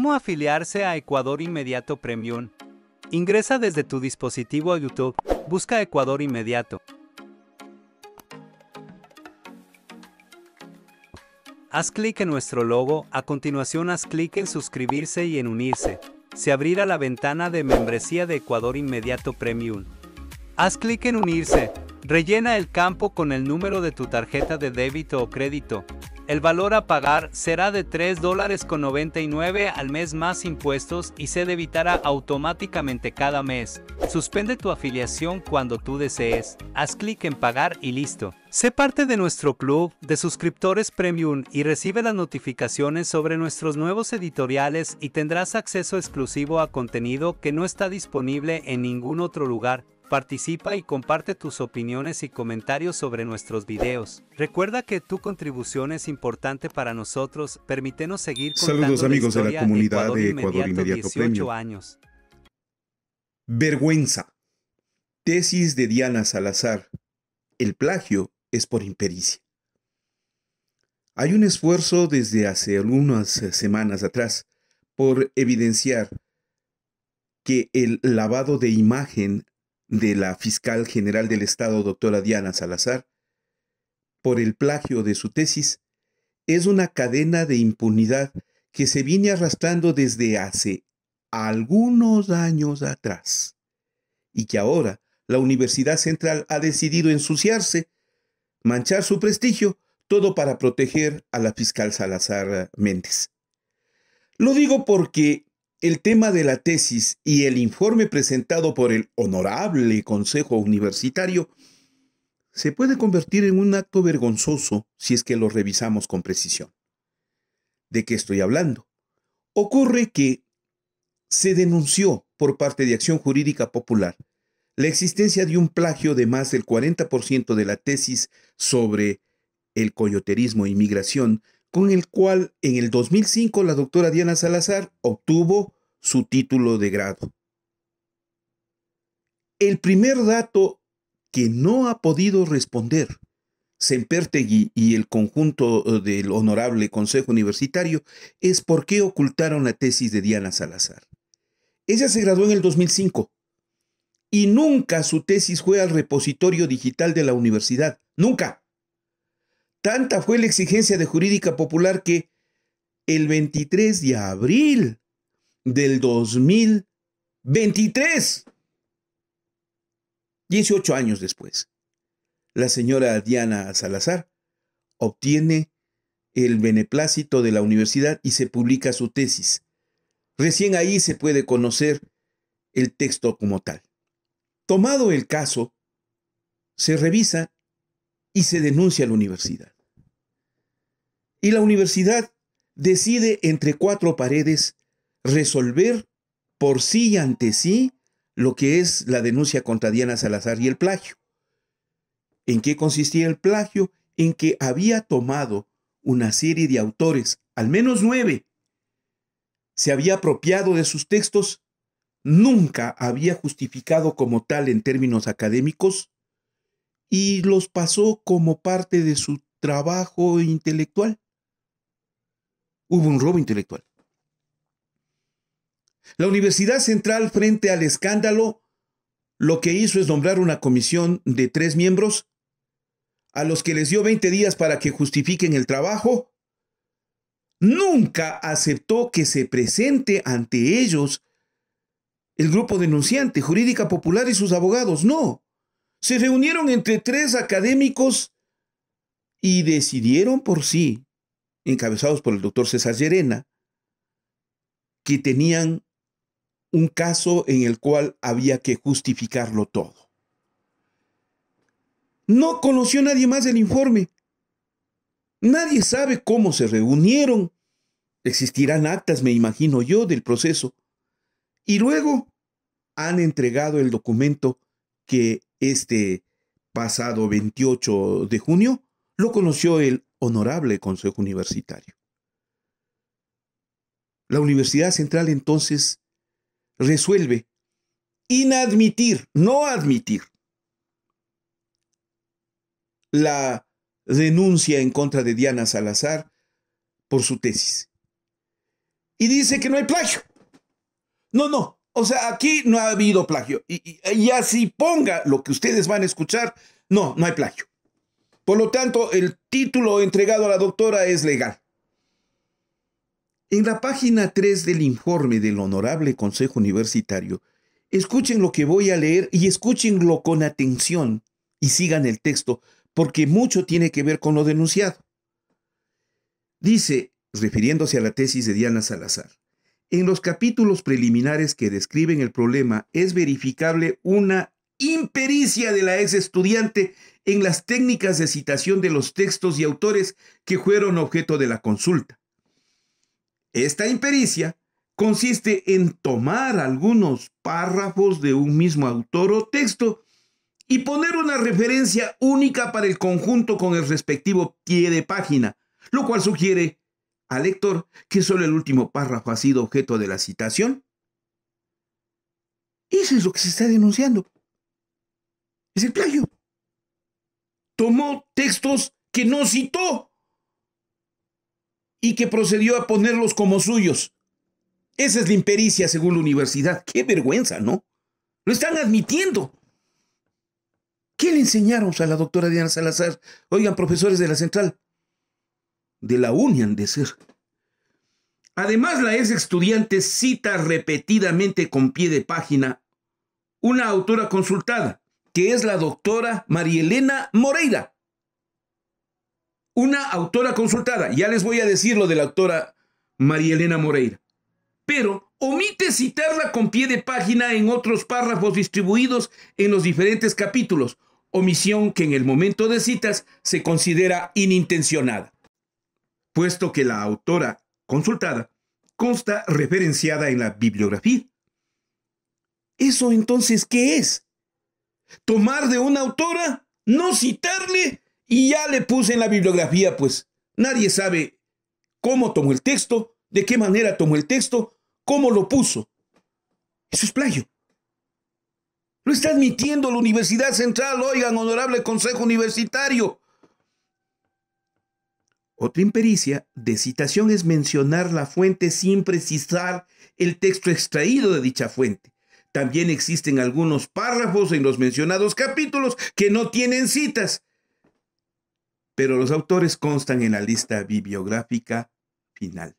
¿Cómo afiliarse a Ecuador Inmediato Premium? Ingresa desde tu dispositivo a YouTube, busca Ecuador Inmediato. Haz clic en nuestro logo, a continuación haz clic en suscribirse y en unirse. Se abrirá la ventana de membresía de Ecuador Inmediato Premium. Haz clic en unirse. Rellena el campo con el número de tu tarjeta de débito o crédito, el valor a pagar será de $3.99 al mes más impuestos y se debitará automáticamente cada mes. Suspende tu afiliación cuando tú desees. Haz clic en pagar y listo. Sé parte de nuestro club de suscriptores premium y recibe las notificaciones sobre nuestros nuevos editoriales y tendrás acceso exclusivo a contenido que no está disponible en ningún otro lugar. Participa y comparte tus opiniones y comentarios sobre nuestros videos. Recuerda que tu contribución es importante para nosotros. Permítenos seguir contando Saludos amigos de la comunidad de Ecuador Inmediato, 18 Años. Vergüenza. Tesis de Diana Salazar. El plagio es por impericia. Hay un esfuerzo desde hace algunas eh, semanas atrás por evidenciar que el lavado de imagen de la fiscal general del Estado, doctora Diana Salazar, por el plagio de su tesis, es una cadena de impunidad que se viene arrastrando desde hace algunos años atrás y que ahora la Universidad Central ha decidido ensuciarse, manchar su prestigio, todo para proteger a la fiscal Salazar Méndez. Lo digo porque el tema de la tesis y el informe presentado por el honorable Consejo Universitario se puede convertir en un acto vergonzoso si es que lo revisamos con precisión. ¿De qué estoy hablando? Ocurre que se denunció por parte de Acción Jurídica Popular la existencia de un plagio de más del 40% de la tesis sobre el coyoterismo e inmigración con el cual en el 2005 la doctora Diana Salazar obtuvo su título de grado. El primer dato que no ha podido responder Sempertegui y el conjunto eh, del honorable Consejo Universitario es por qué ocultaron la tesis de Diana Salazar. Ella se graduó en el 2005 y nunca su tesis fue al repositorio digital de la universidad, nunca. Tanta fue la exigencia de Jurídica Popular que el 23 de abril del 2023, 18 años después, la señora Diana Salazar obtiene el beneplácito de la universidad y se publica su tesis. Recién ahí se puede conocer el texto como tal. Tomado el caso, se revisa y se denuncia a la universidad. Y la universidad decide entre cuatro paredes resolver por sí y ante sí lo que es la denuncia contra Diana Salazar y el plagio. ¿En qué consistía el plagio? En que había tomado una serie de autores, al menos nueve, se había apropiado de sus textos, nunca había justificado como tal en términos académicos y los pasó como parte de su trabajo intelectual. Hubo un robo intelectual. La Universidad Central, frente al escándalo, lo que hizo es nombrar una comisión de tres miembros a los que les dio 20 días para que justifiquen el trabajo. Nunca aceptó que se presente ante ellos el grupo denunciante, Jurídica Popular y sus abogados. No se reunieron entre tres académicos y decidieron por sí, encabezados por el doctor César Llerena, que tenían un caso en el cual había que justificarlo todo. No conoció nadie más el informe. Nadie sabe cómo se reunieron. Existirán actas, me imagino yo, del proceso. Y luego han entregado el documento que este pasado 28 de junio, lo conoció el Honorable Consejo Universitario. La Universidad Central entonces resuelve inadmitir, no admitir, la denuncia en contra de Diana Salazar por su tesis. Y dice que no hay plagio. No, no, o sea, aquí no ha habido plagio. Y, así ponga lo que ustedes van a escuchar, no, no hay plagio. Por lo tanto, el título entregado a la doctora es legal. En la página 3 del informe del Honorable Consejo Universitario, escuchen lo que voy a leer y escúchenlo con atención y sigan el texto, porque mucho tiene que ver con lo denunciado. Dice, refiriéndose a la tesis de Diana Salazar, en los capítulos preliminares que describen el problema es verificable una impericia de la ex estudiante en las técnicas de citación de los textos y autores que fueron objeto de la consulta. Esta impericia consiste en tomar algunos párrafos de un mismo autor o texto y poner una referencia única para el conjunto con el respectivo pie de página, lo cual sugiere al lector que solo el último párrafo ha sido objeto de la citación. Eso es lo que se está denunciando. Es el playo. Tomó textos que no citó y que procedió a ponerlos como suyos. Esa es la impericia según la universidad. Qué vergüenza, ¿no? Lo están admitiendo. ¿Qué le enseñaron a la doctora Diana Salazar? Oigan, profesores de la central, de la unión de ser. Además, la ex estudiante cita repetidamente con pie de página una autora consultada, que es la doctora Marielena Moreira. Una autora consultada, ya les voy a decir lo de la autora Marielena Moreira. Pero omite citarla con pie de página en otros párrafos distribuidos en los diferentes capítulos, omisión que en el momento de citas se considera inintencionada puesto que la autora consultada consta referenciada en la bibliografía. ¿Eso entonces qué es? ¿Tomar de una autora? ¿No citarle? Y ya le puse en la bibliografía, pues nadie sabe cómo tomó el texto, de qué manera tomó el texto, cómo lo puso. Eso es playo. Lo está admitiendo la Universidad Central, oigan, honorable Consejo Universitario. Otra impericia de citación es mencionar la fuente sin precisar el texto extraído de dicha fuente. También existen algunos párrafos en los mencionados capítulos que no tienen citas, pero los autores constan en la lista bibliográfica final.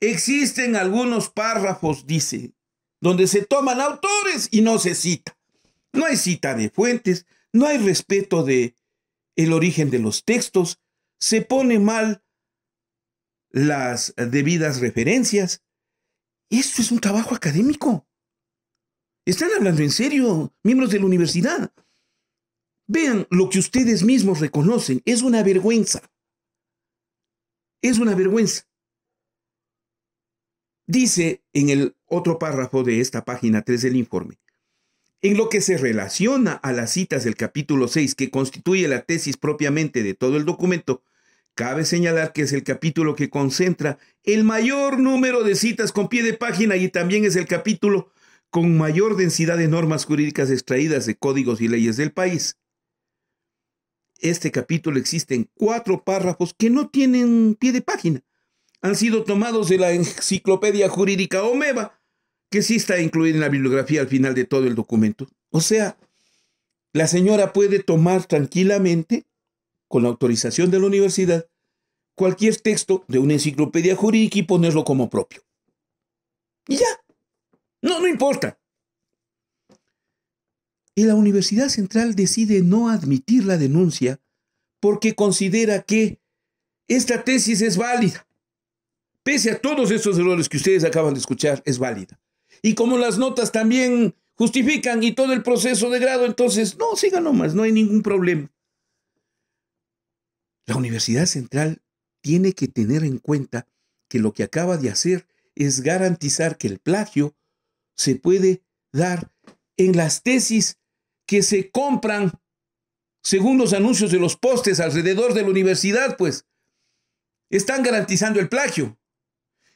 Existen algunos párrafos, dice, donde se toman autores y no se cita. No hay cita de fuentes, no hay respeto de el origen de los textos, se pone mal las debidas referencias. Esto es un trabajo académico. Están hablando en serio, miembros de la universidad. Vean lo que ustedes mismos reconocen. Es una vergüenza. Es una vergüenza. Dice en el otro párrafo de esta página 3 del informe, en lo que se relaciona a las citas del capítulo 6, que constituye la tesis propiamente de todo el documento, cabe señalar que es el capítulo que concentra el mayor número de citas con pie de página y también es el capítulo con mayor densidad de normas jurídicas extraídas de códigos y leyes del país. Este capítulo existen cuatro párrafos que no tienen pie de página. Han sido tomados de la Enciclopedia Jurídica Omeva, que sí está incluida en la bibliografía al final de todo el documento. O sea, la señora puede tomar tranquilamente, con la autorización de la universidad, cualquier texto de una enciclopedia jurídica y ponerlo como propio. Y ya. No, no importa. Y la Universidad Central decide no admitir la denuncia porque considera que esta tesis es válida. Pese a todos estos errores que ustedes acaban de escuchar, es válida y como las notas también justifican y todo el proceso de grado, entonces, no, siga nomás, no hay ningún problema. La Universidad Central tiene que tener en cuenta que lo que acaba de hacer es garantizar que el plagio se puede dar en las tesis que se compran según los anuncios de los postes alrededor de la universidad, pues están garantizando el plagio.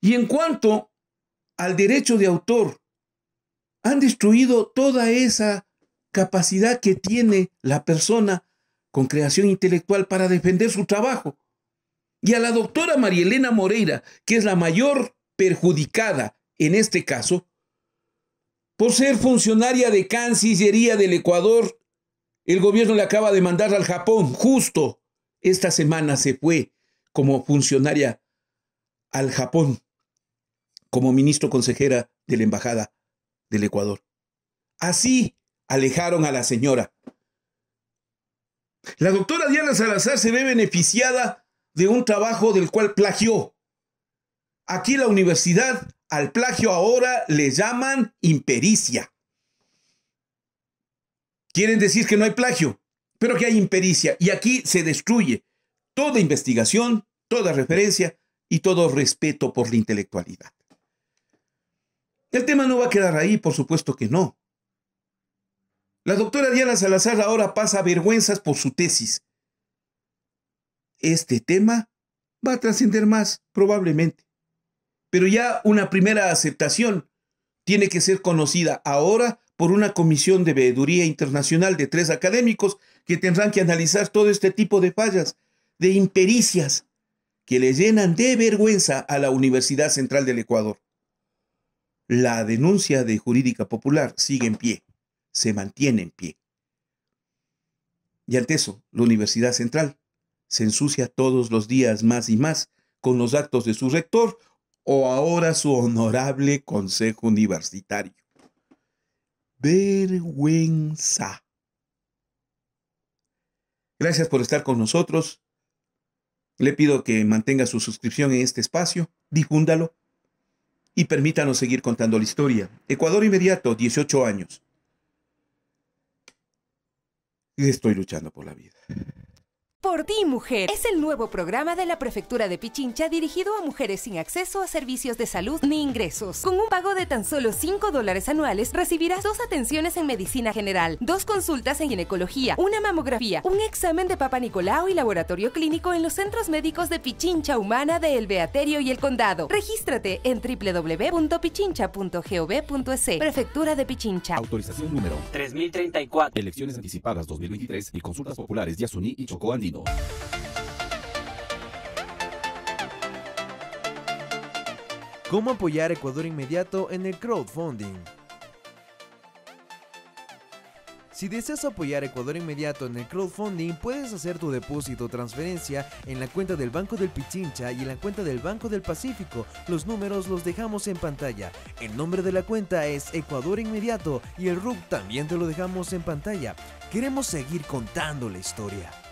Y en cuanto al derecho de autor. Han destruido toda esa capacidad que tiene la persona con creación intelectual para defender su trabajo. Y a la doctora Marielena Moreira, que es la mayor perjudicada en este caso, por ser funcionaria de Cancillería del Ecuador, el gobierno le acaba de mandar al Japón. Justo esta semana se fue como funcionaria al Japón como ministro consejera de la Embajada del Ecuador. Así alejaron a la señora. La doctora Diana Salazar se ve beneficiada de un trabajo del cual plagió. Aquí la universidad al plagio ahora le llaman impericia. Quieren decir que no hay plagio, pero que hay impericia. Y aquí se destruye toda investigación, toda referencia y todo respeto por la intelectualidad. El tema no va a quedar ahí, por supuesto que no. La doctora Diana Salazar ahora pasa vergüenzas por su tesis. Este tema va a trascender más, probablemente. Pero ya una primera aceptación tiene que ser conocida ahora por una comisión de veeduría internacional de tres académicos que tendrán que analizar todo este tipo de fallas, de impericias, que le llenan de vergüenza a la Universidad Central del Ecuador. La denuncia de Jurídica Popular sigue en pie, se mantiene en pie. Y ante eso, la Universidad Central se ensucia todos los días más y más con los actos de su rector o ahora su honorable Consejo Universitario. Vergüenza. Gracias por estar con nosotros. Le pido que mantenga su suscripción en este espacio, difúndalo y permítanos seguir contando la historia. Ecuador inmediato, 18 años. estoy luchando por la vida. Por ti, mujer. Es el nuevo programa de la Prefectura de Pichincha dirigido a mujeres sin acceso a servicios de salud ni ingresos. Con un pago de tan solo 5 dólares anuales, recibirás dos atenciones en medicina general, dos consultas en ginecología, una mamografía, un examen de Papa Nicolau y laboratorio clínico en los centros médicos de Pichincha Humana de El Beaterio y el Condado. Regístrate en www.pichincha.gov.es. Prefectura de Pichincha. Autorización número 3034. Elecciones anticipadas 2023 y consultas populares de Yasuní y Chocó ¿Cómo apoyar Ecuador Inmediato en el crowdfunding? Si deseas apoyar Ecuador Inmediato en el crowdfunding, puedes hacer tu depósito o transferencia en la cuenta del Banco del Pichincha y en la cuenta del Banco del Pacífico. Los números los dejamos en pantalla. El nombre de la cuenta es Ecuador Inmediato y el RUB también te lo dejamos en pantalla. Queremos seguir contando la historia.